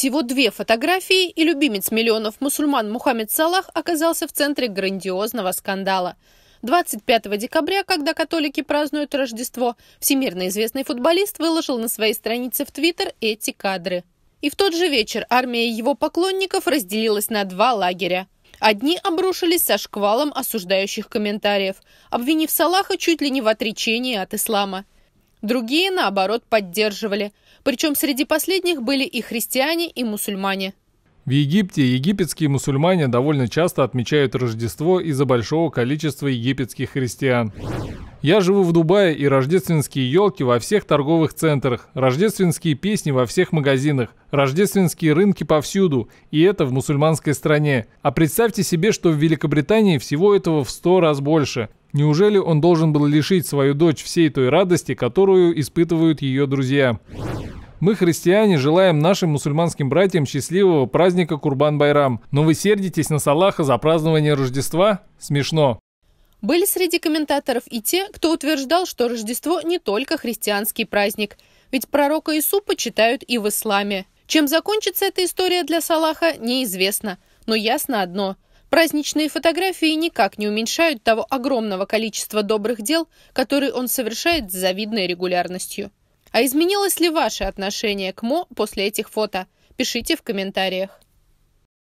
Всего две фотографии, и любимец миллионов мусульман Мухаммед Салах оказался в центре грандиозного скандала. 25 декабря, когда католики празднуют Рождество, всемирно известный футболист выложил на своей странице в Твиттер эти кадры. И в тот же вечер армия его поклонников разделилась на два лагеря. Одни обрушились со шквалом осуждающих комментариев, обвинив Салаха чуть ли не в отречении от ислама. Другие, наоборот, поддерживали. Причем среди последних были и христиане, и мусульмане. В Египте египетские мусульмане довольно часто отмечают Рождество из-за большого количества египетских христиан. Я живу в Дубае, и рождественские елки во всех торговых центрах, рождественские песни во всех магазинах, рождественские рынки повсюду, и это в мусульманской стране. А представьте себе, что в Великобритании всего этого в сто раз больше. Неужели он должен был лишить свою дочь всей той радости, которую испытывают ее друзья? Мы, христиане, желаем нашим мусульманским братьям счастливого праздника Курбан-Байрам. Но вы сердитесь на Салаха за празднование Рождества? Смешно. Были среди комментаторов и те, кто утверждал, что Рождество не только христианский праздник. Ведь пророка Ису почитают и в исламе. Чем закончится эта история для Салаха, неизвестно. Но ясно одно – Праздничные фотографии никак не уменьшают того огромного количества добрых дел, которые он совершает с завидной регулярностью. А изменилось ли ваше отношение к МО после этих фото? Пишите в комментариях.